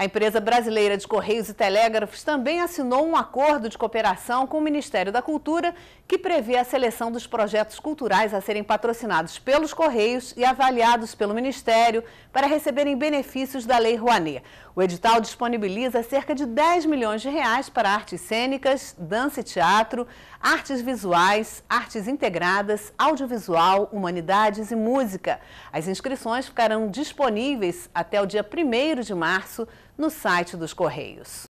A empresa brasileira de Correios e Telégrafos também assinou um acordo de cooperação com o Ministério da Cultura que prevê a seleção dos projetos culturais a serem patrocinados pelos Correios e avaliados pelo Ministério para receberem benefícios da Lei Rouanet. O edital disponibiliza cerca de 10 milhões de reais para artes cênicas, dança e teatro, artes visuais, artes integradas, audiovisual, humanidades e música. As inscrições ficarão disponíveis até o dia 1 de março no site dos Correios.